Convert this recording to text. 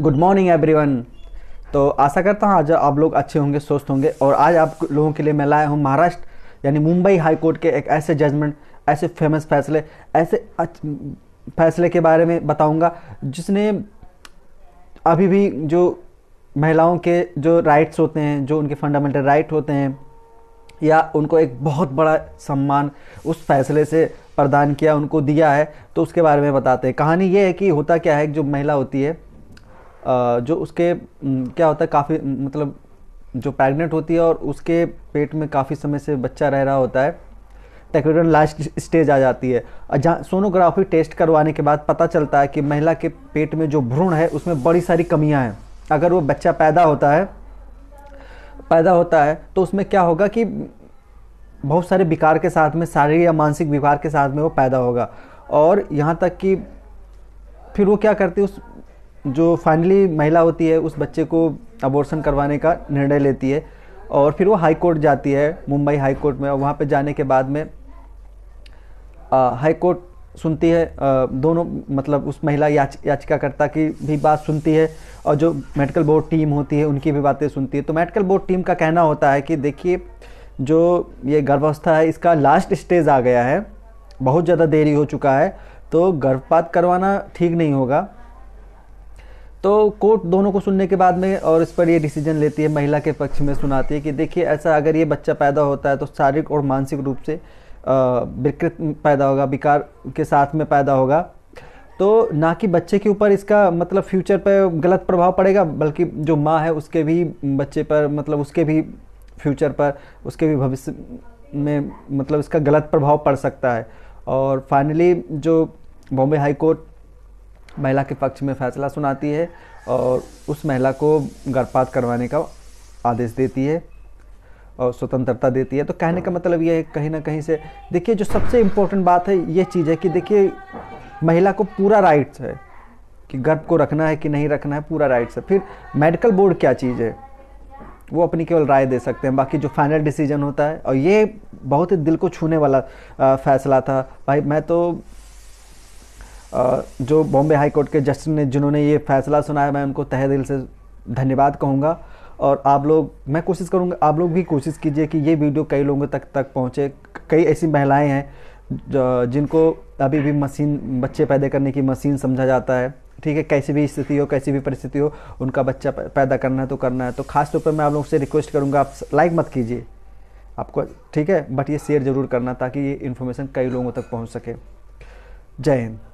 good morning everyone तो आशा करता हूँ आज आप लोग अच्छे होंगे स्वस्थ होंगे और आज आप लोगों के लिए मैं लाया हूँ महाराष्ट्र यानी मुंबई हाई कोर्ट के एक ऐसे जजमेंट ऐसे फेमस फैसले ऐसे फैसले के बारे में बताऊंगा जिसने अभी भी जो महिलाओं के जो राइट्स होते हैं जो उनके फंडामेंटल राइट होते हैं या उनको एक बहुत बड़ा सम्मान उस फैसले से प्रदान किया उनको दिया है तो उसके बारे में बताते हैं कहानी ये है कि होता क्या है जो महिला होती है जो उसके क्या होता है काफ़ी मतलब जो प्रेग्नेंट होती है और उसके पेट में काफ़ी समय से बच्चा रह रहा होता है तकरीबन लास्ट स्टेज आ जाती है जहाँ सोनोग्राफी टेस्ट करवाने के बाद पता चलता है कि महिला के पेट में जो भ्रूण है उसमें बड़ी सारी कमियाँ हैं अगर वो बच्चा पैदा होता है पैदा होता है तो उसमें क्या होगा कि बहुत सारे विकार के साथ में शारीरिक या मानसिक विकार के साथ में वो पैदा होगा और यहाँ तक कि फिर वो क्या करती है उस जो फाइनली महिला होती है उस बच्चे को अबॉर्शन करवाने का निर्णय लेती है और फिर वो हाई कोर्ट जाती है मुंबई हाई कोर्ट में और वहाँ पे जाने के बाद में आ, हाई कोर्ट सुनती है आ, दोनों मतलब उस महिला याच, याचिकाकर्ता की भी बात सुनती है और जो मेडिकल बोर्ड टीम होती है उनकी भी बातें सुनती है तो मेडिकल बोर्ड टीम का कहना होता है कि देखिए जो ये गर्भावस्था है इसका लास्ट स्टेज आ गया है बहुत ज़्यादा देरी हो चुका है तो गर्भपात करवाना ठीक नहीं होगा तो कोर्ट दोनों को सुनने के बाद में और इस पर ये डिसीजन लेती है महिला के पक्ष में सुनाती है कि देखिए ऐसा अगर ये बच्चा पैदा होता है तो शारीरिक और मानसिक रूप से विकृत पैदा होगा विकार के साथ में पैदा होगा तो ना कि बच्चे के ऊपर इसका मतलब फ्यूचर पर गलत प्रभाव पड़ेगा बल्कि जो माँ है उसके भी बच्चे पर मतलब उसके भी फ्यूचर पर उसके भी भविष्य में मतलब इसका गलत प्रभाव पड़ सकता है और फाइनली जो बॉम्बे हाई कोर्ट महिला के पक्ष में फैसला सुनाती है और उस महिला को गर्भपात करवाने का आदेश देती है और स्वतंत्रता देती है तो कहने का मतलब ये है कहीं ना कहीं से देखिए जो सबसे इम्पोर्टेंट बात है ये चीज़ है कि देखिए महिला को पूरा राइट्स है कि गर्भ को रखना है कि नहीं रखना है पूरा राइट्स है फिर मेडिकल बोर्ड क्या चीज़ है वो अपनी केवल राय दे सकते हैं बाकी जो फाइनल डिसीजन होता है और ये बहुत ही दिल को छूने वाला आ, फैसला था भाई मैं तो जो बॉम्बे हाई कोर्ट के जज ने जिन्होंने ये फैसला सुनाया मैं उनको तहे दिल से धन्यवाद कहूँगा और आप लोग मैं कोशिश करूँगा आप लोग भी कोशिश कीजिए कि ये वीडियो कई लोगों तक तक पहुँचे कई ऐसी महिलाएँ हैं जिनको अभी भी मशीन बच्चे पैदा करने की मशीन समझा जाता है ठीक है कैसी भी स्थिति हो कैसी भी परिस्थिति हो उनका बच्चा पैदा करना है तो करना है तो खास तौर पर मैं आप लोगों से रिक्वेस्ट करूँगा आप लाइक मत कीजिए आपको ठीक है बट ये शेयर ज़रूर करना ताकि ये इन्फॉर्मेशन कई लोगों तक पहुँच सके जय हिंद